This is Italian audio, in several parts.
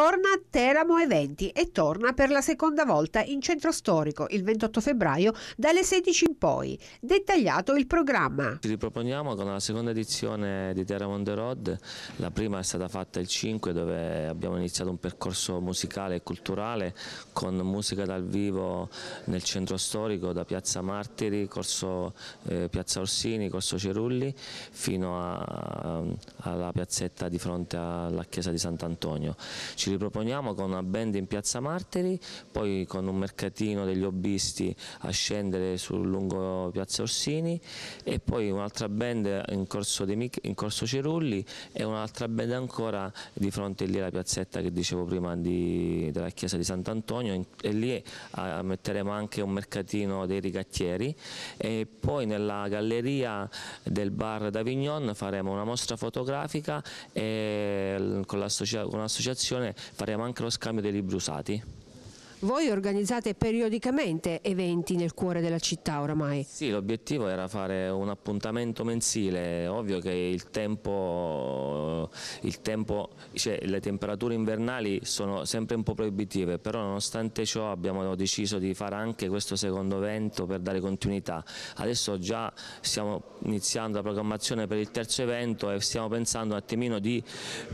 torna Teramo Eventi e torna per la seconda volta in centro storico il 28 febbraio dalle 16 in poi. Dettagliato il programma. Ci riproponiamo con la seconda edizione di Teramo on the Road. La prima è stata fatta il 5 dove abbiamo iniziato un percorso musicale e culturale con musica dal vivo nel centro storico da Piazza Martiri, Corso, eh, Piazza Orsini, Corso Cerulli fino a, alla piazzetta di fronte alla chiesa di Sant'Antonio. Ci ci riproponiamo con una band in Piazza Martiri, poi con un mercatino degli hobbisti a scendere sul lungo Piazza Orsini e poi un'altra band in corso, in corso Cerulli e un'altra band ancora di fronte lì alla piazzetta che dicevo prima di, della chiesa di Sant'Antonio e lì metteremo anche un mercatino dei rigattieri e poi nella galleria del bar d'Avignon faremo una mostra fotografica e con l'associazione faremo anche lo scambio dei libri usati voi organizzate periodicamente eventi nel cuore della città oramai? Sì, l'obiettivo era fare un appuntamento mensile, ovvio che il tempo, il tempo cioè, le temperature invernali sono sempre un po' proibitive, però nonostante ciò abbiamo deciso di fare anche questo secondo evento per dare continuità. Adesso già stiamo iniziando la programmazione per il terzo evento e stiamo pensando un attimino di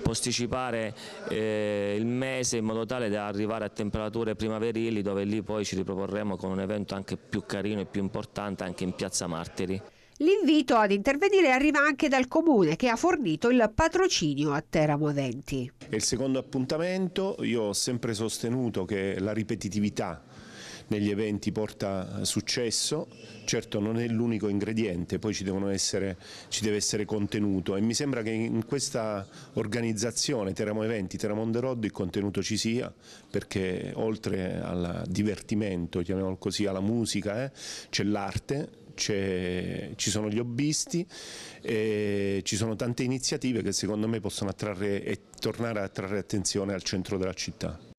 posticipare eh, il mese in modo tale da arrivare a temperature prima primaverili dove lì poi ci riproporremo con un evento anche più carino e più importante anche in Piazza Martiri. L'invito ad intervenire arriva anche dal Comune che ha fornito il patrocinio a Teramo Eventi. È il secondo appuntamento, io ho sempre sostenuto che la ripetitività negli eventi porta successo, certo non è l'unico ingrediente, poi ci, essere, ci, deve essere contenuto e mi sembra che in questa organizzazione Teramo Eventi, Teramo On The Road il contenuto ci sia perché oltre al divertimento, chiamiamolo così, alla musica eh, c'è l'arte, ci sono gli hobbisti, e ci sono tante iniziative che secondo me possono attrarre e tornare a attrarre attenzione al centro della città.